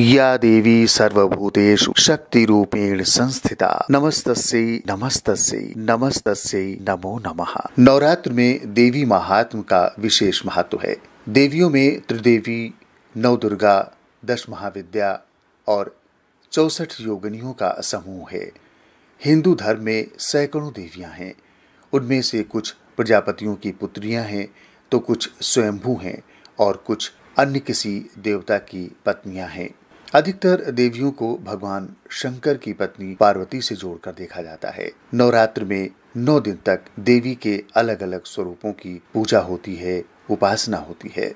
या देवी सर्वभूतेषु शक्ति रूपेण संस्थिता नमस्त नमस्त नमस्त नमो नमः नवरात्र में देवी महात्म का विशेष महत्व है देवियों में त्रिदेवी नव दुर्गा दश महाविद्या और चौसठ योगनियों का समूह है हिंदू धर्म में सैकड़ों देवियां हैं उनमें से कुछ प्रजापतियों की पुत्रियां हैं तो कुछ स्वयंभू हैं और कुछ अन्य किसी देवता की पत्नियां हैं अधिकतर देवियों को भगवान शंकर की पत्नी पार्वती से जोड़कर देखा जाता है नवरात्र में नौ दिन तक देवी के अलग अलग स्वरूपों की पूजा होती है उपासना होती है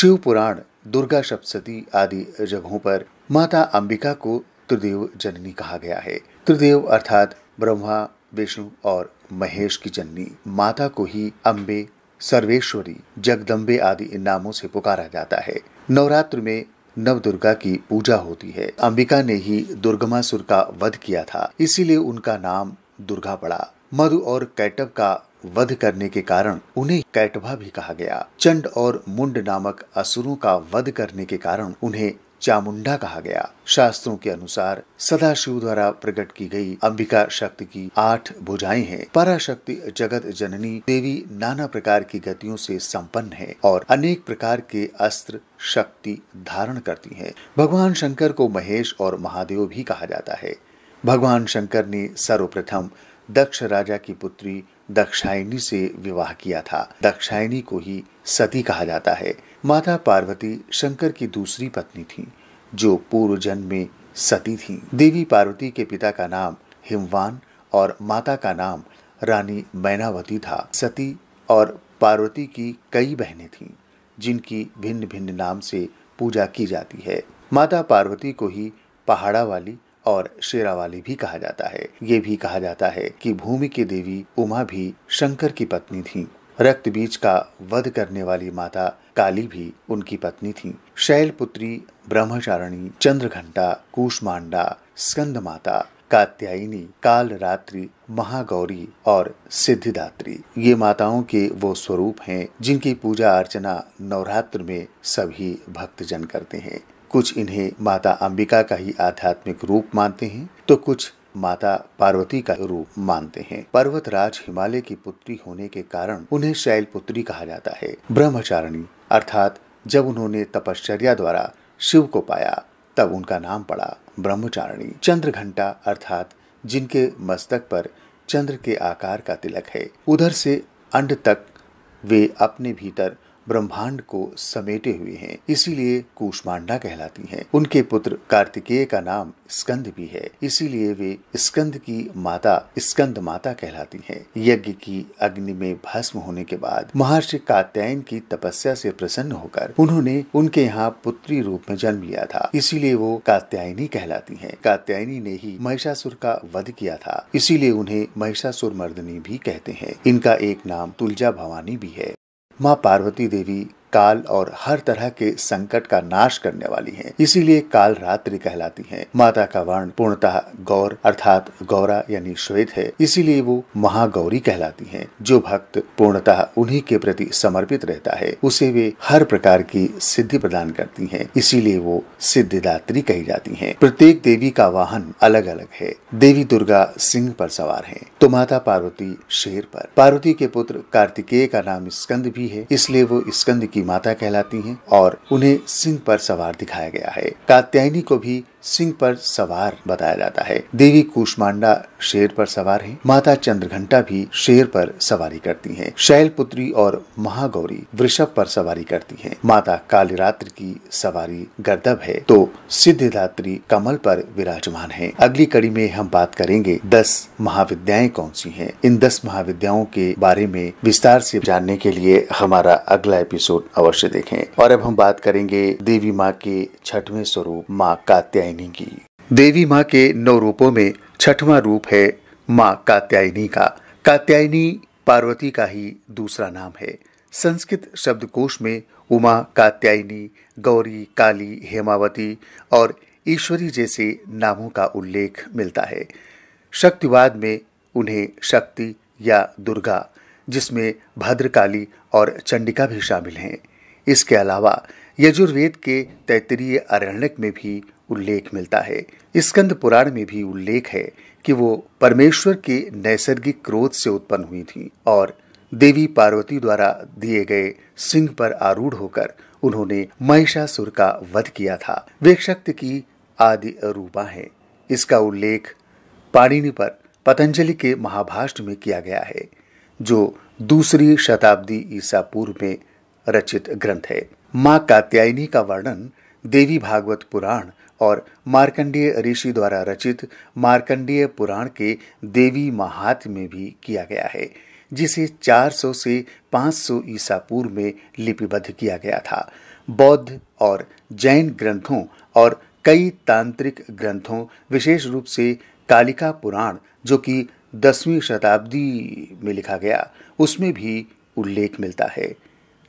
शिव पुराण दुर्गा सप्तती आदि जगहों पर माता अंबिका को त्रिदेव जननी कहा गया है त्रिदेव अर्थात ब्रह्मा विष्णु और महेश की जननी माता को ही अम्बे सर्वेश्वरी जगदम्बे आदि इन नामों से पुकारा जाता है नवरात्र में नव दुर्गा की पूजा होती है अंबिका ने ही दुर्गमा सुर का वध किया था इसीलिए उनका नाम दुर्गा पड़ा मधु और कैटव का वध करने के कारण उन्हें कैटभा भी कहा गया चंड और मुंड नामक असुरों का वध करने के कारण उन्हें चामुंडा कहा गया शास्त्रों के अनुसार सदा शिव द्वारा प्रकट की गई अंबिका शक्ति की आठ भुजाएं हैं पराशक्ति जगत जननी देवी नाना प्रकार की गतियों से संपन्न है और अनेक प्रकार के अस्त्र शक्ति धारण करती है भगवान शंकर को महेश और महादेव भी कहा जाता है भगवान शंकर ने सर्वप्रथम दक्ष राजा की पुत्री दक्षायणी से विवाह किया था दक्षायणी को ही सती कहा जाता है माता पार्वती शंकर की दूसरी पत्नी थी जो पूर्व जन्म में सती थी देवी पार्वती के पिता का नाम हिमवान और माता का नाम रानी मैनावती था सती और पार्वती की कई बहनें थीं जिनकी भिन्न भिन्न नाम से पूजा की जाती है माता पार्वती को ही पहाड़ा वाली और शेरावाली भी कहा जाता है ये भी कहा जाता है कि भूमि की देवी उमा भी शंकर की पत्नी थी रक्त बीज का वध करने वाली माता काली भी उनकी पत्नी थी शैलपुत्री ब्रह्मचारिणी चंद्रघंटा कुशमांडा स्कंद माता कात्यायनी काल रात्रि महागौरी और सिद्धिदात्री ये माताओं के वो स्वरूप हैं जिनकी पूजा अर्चना नवरात्र में सभी भक्तजन करते हैं कुछ इन्हें माता अंबिका का ही आध्यात्मिक रूप मानते हैं तो कुछ माता पार्वती का रूप मानते हैं पर्वतराज हिमालय की पुत्री होने के कारण उन्हें शैल पुत्री कहा जाता है ब्रह्मचारिणी अर्थात जब उन्होंने तपश्चर्या द्वारा शिव को पाया तब उनका नाम पड़ा ब्रह्मचारिणी चंद्र घंटा अर्थात जिनके मस्तक पर चंद्र के आकार का तिलक है उधर से अंड तक वे अपने भीतर ब्रह्मांड को समेटे हुए हैं इसीलिए कुष्मांडा कहलाती हैं उनके पुत्र कार्तिकेय का नाम स्कंद भी है इसीलिए वे स्कंद की माता स्कंद माता कहलाती हैं यज्ञ की अग्नि में भस्म होने के बाद महर्षि कात्यायन की तपस्या से प्रसन्न होकर उन्होंने उनके यहाँ पुत्री रूप में जन्म लिया था इसीलिए वो कात्यायनी कहलाती है कात्यायनी ने ही महिषासुर का वध किया था इसीलिए उन्हें महिषासुर मर्दनी भी कहते हैं इनका एक नाम तुलजा भवानी भी है માં પાર્વતી દેવી काल और हर तरह के संकट का नाश करने वाली है इसीलिए काल रात्रि कहलाती है माता का वर्ण पूर्णतः गौर अर्थात गौरा यानी श्वेत है इसीलिए वो महागौरी कहलाती है जो भक्त पूर्णतः उन्हीं के प्रति समर्पित रहता है उसे वे हर प्रकार की सिद्धि प्रदान करती है इसीलिए वो सिद्धिदात्री कही जाती है प्रत्येक देवी का वाहन अलग अलग है देवी दुर्गा सिंह पर सवार है तो माता पार्वती शेर पर पार्वती के पुत्र कार्तिकेय का नाम स्कंद भी है इसलिए वो स्कंद की माता कहलाती हैं और उन्हें सिंह पर सवार दिखाया गया है कात्यायनी को भी सिंह पर सवार बताया जाता है देवी कुष्मांडा शेर पर सवार है माता चंद्रघंटा भी शेर पर सवारी करती है शैलपुत्री और महागौरी वृषभ पर सवारी करती है माता कालीरात्रि की सवारी गर्दब है तो सिद्धिदात्री कमल पर विराजमान है अगली कड़ी में हम बात करेंगे दस महाविद्याएं कौन सी हैं इन दस महाविद्याओं के बारे में विस्तार से जानने के लिए हमारा अगला एपिसोड अवश्य देखें और अब हम बात करेंगे देवी माँ के छठवें स्वरूप माँ कात्यायन कात्यायनी की देवी माँ के नौ रूपों में छठवा रूप है माँ कात्यायनी का कात्यायनी पार्वती का ही दूसरा नाम है संस्कृत शब्दकोश में उमा कात्यायनी गौरी काली हेमावती और ईश्वरी जैसे नामों का उल्लेख मिलता है शक्तिवाद में उन्हें शक्ति या दुर्गा जिसमें भद्रकाली और चंडिका भी शामिल हैं इसके अलावा यजुर्वेद के तैतरीय अरण्यक में भी उल्लेख मिलता है स्कंद पुराण में भी उल्लेख है कि वो परमेश्वर के नैसर्गिक क्रोध से उत्पन्न हुई थी और देवी पार्वती द्वारा दिए गए सिंह पर आरूढ़ होकर उन्होंने महिषासुर का वध किया था वे शक्ति की आदि रूपा है इसका उल्लेख पाणिनि पर पतंजलि के महाभाष्ट में किया गया है जो दूसरी शताब्दी ईसा पूर्व में रचित ग्रंथ है माँ कात्यायनी का वर्णन देवी भागवत पुराण और मार्कंडीय ऋषि द्वारा रचित मार्कंडीय पुराण के देवी महात्म में भी किया गया है जिसे 400 से 500 ईसा पूर्व में लिपिबद्ध किया गया था बौद्ध और जैन ग्रंथों और कई तांत्रिक ग्रंथों विशेष रूप से कालिका पुराण जो कि दसवीं शताब्दी में लिखा गया उसमें भी उल्लेख मिलता है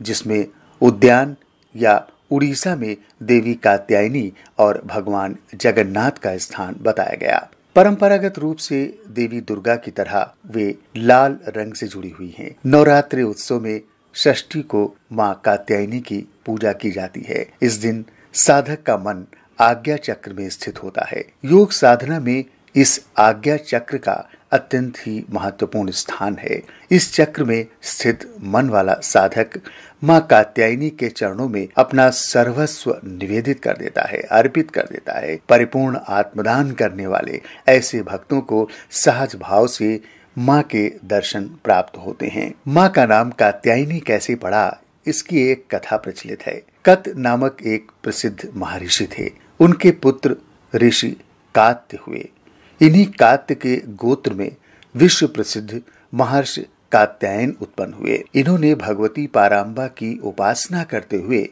जिसमें उद्यान या उड़ीसा में देवी कात्यायनी और भगवान जगन्नाथ का स्थान बताया गया परंपरागत रूप से देवी दुर्गा की तरह वे लाल रंग से जुड़ी हुई हैं। नवरात्रि उत्सव में षष्ठी को माँ कात्यायनी की पूजा की जाती है इस दिन साधक का मन आज्ञा चक्र में स्थित होता है योग साधना में इस आज्ञा चक्र का अत्यंत ही महत्वपूर्ण स्थान है इस चक्र में स्थित मन वाला साधक माँ कात्यायनी के चरणों में अपना सर्वस्व निवेदित कर देता है अर्पित कर देता है परिपूर्ण आत्मदान करने वाले ऐसे भक्तों को सहज भाव से माँ के दर्शन प्राप्त होते हैं माँ का नाम कात्यायनी कैसे पड़ा इसकी एक कथा प्रचलित है कत नामक एक प्रसिद्ध महर्षि थे उनके पुत्र ऋषि कात्य हुए इन्हीं कात्य के गोत्र में विश्व प्रसिद्ध महर्षि कात्यायन उत्पन्न हुए इन्होंने भगवती पाराम्बा की उपासना करते हुए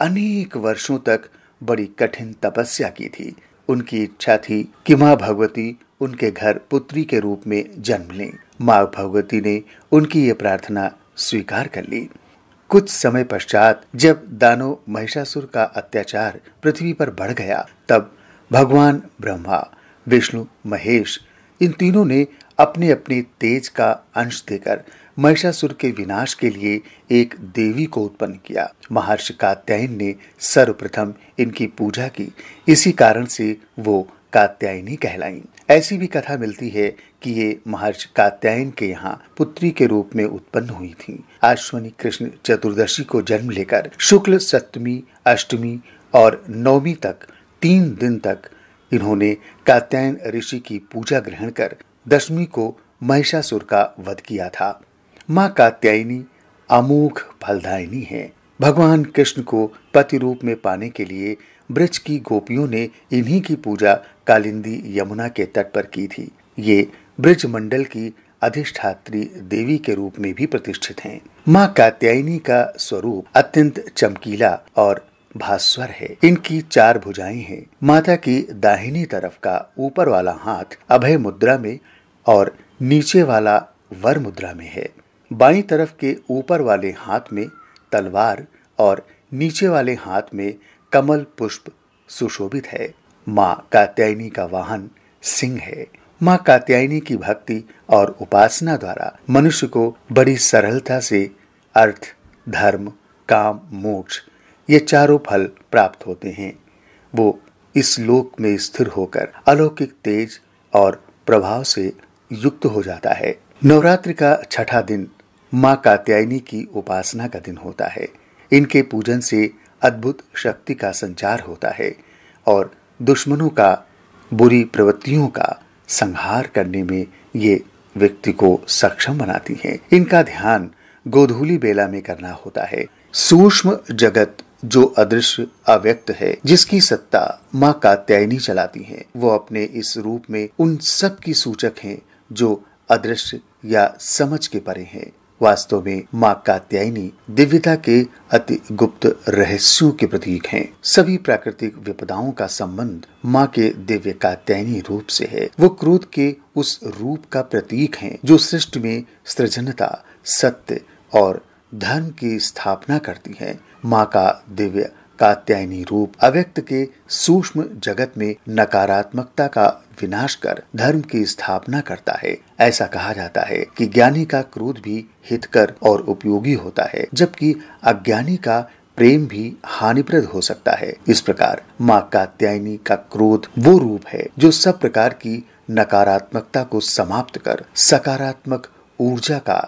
अनेक वर्षों तक बड़ी कठिन तपस्या की थी उनकी इच्छा थी कि माँ भगवती उनके घर पुत्री के रूप में जन्म लें माँ भगवती ने उनकी ये प्रार्थना स्वीकार कर ली कुछ समय पश्चात जब दानो महिषासुर का अत्याचार पृथ्वी पर बढ़ गया तब भगवान ब्रह्मा विष्णु महेश इन तीनों ने अपने अपने तेज का अंश देकर महिषासुर के विनाश के लिए एक देवी को उत्पन्न किया महर्षि कात्यायन ने सर्वप्रथम इनकी पूजा की इसी कारण से वो कात्यायनी कहलाई ऐसी भी कथा मिलती है कि ये महर्षि कात्यायन के यहाँ पुत्री के रूप में उत्पन्न हुई थी आश्वनी कृष्ण चतुर्दशी को जन्म लेकर शुक्ल सप्तमी अष्टमी और नवमी तक तीन दिन तक इन्होंने कात्यायन ऋषि की पूजा ग्रहण कर दशमी को महिषासुर का वध किया था माँ कात्यायनी अमोघ फलदायिनी है भगवान कृष्ण को पति रूप में पाने के लिए ब्रज की गोपियों ने इन्हीं की पूजा कालिंदी यमुना के तट पर की थी ये ब्रज मंडल की अधिष्ठात्री देवी के रूप में भी प्रतिष्ठित हैं। माँ कात्यायनी का स्वरूप अत्यंत चमकीला और भास्वर है इनकी चार भुजाएं हैं माता की दाहिनी तरफ का ऊपर वाला हाथ अभय मुद्रा में और नीचे वाला वर मुद्रा में है बाई तरफ के ऊपर वाले हाथ में तलवार और नीचे वाले हाथ में कमल पुष्प सुशोभित है माँ कात्यायनी का वाहन सिंह है माँ कात्यायनी की भक्ति और उपासना द्वारा मनुष्य को बड़ी सरलता से अर्थ धर्म काम मोक्ष ये चारों फल प्राप्त होते हैं वो इस लोक में स्थिर होकर अलौकिक तेज और प्रभाव से युक्त हो जाता है नवरात्रि का छठा दिन माँ कात्यायनी की उपासना का दिन होता है इनके पूजन से अद्भुत शक्ति का संचार होता है और दुश्मनों का बुरी प्रवृत्तियों का संहार करने में ये व्यक्ति को सक्षम बनाती हैं। इनका ध्यान गोधूली बेला में करना होता है सूक्ष्म जगत जो अदृश्य अव्यक्त है जिसकी सत्ता माँ कात्यायनी चलाती है वो अपने इस रूप में उन सब की सूचक हैं जो अदृश्य या समझ के परे हैं वास्तव में माँ कात्यायनी दिव्यता के अति गुप्त रहस्यों के प्रतीक हैं। सभी प्राकृतिक विपदाओं का संबंध माँ के दिव्य कात्यायनी रूप से है वो क्रोध के उस रूप का प्रतीक हैं जो सृष्टि में सृजनता सत्य और धर्म की स्थापना करती है माँ का दिव्य कात्यायनी रूप अव्यक्त के सूक्ष्म जगत में नकारात्मकता का विनाश कर धर्म की स्थापना करता है ऐसा कहा जाता है कि ज्ञानी का क्रोध भी हितकर और उपयोगी होता है जबकि अज्ञानी का प्रेम भी हानिप्रद हो सकता है इस प्रकार माँ कात्यायनी का क्रोध वो रूप है जो सब प्रकार की नकारात्मकता को समाप्त कर सकारात्मक ऊर्जा का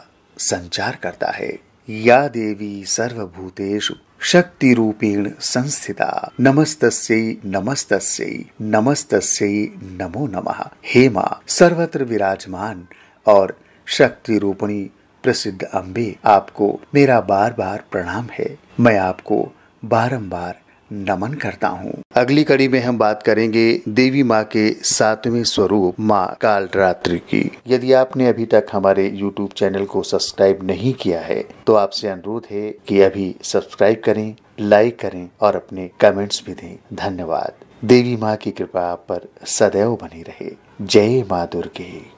संचार करता है या देवी सर्वभूतेषु रूपेण संस्थिता नमस्तस्यै नमस्तस्यै नमस्तस्यै नमो नमः हे माँ सर्वत्र विराजमान और शक्ति रूपणी प्रसिद्ध अम्बे आपको मेरा बार बार प्रणाम है मैं आपको बारंबार नमन करता हूँ अगली कड़ी में हम बात करेंगे देवी माँ के सातवें स्वरूप माँ कालरात्रि की यदि आपने अभी तक हमारे YouTube चैनल को सब्सक्राइब नहीं किया है तो आपसे अनुरोध है कि अभी सब्सक्राइब करें लाइक करें और अपने कमेंट्स भी दें धन्यवाद देवी माँ की कृपा आप पर सदैव बनी रहे जय माँ दुर्गे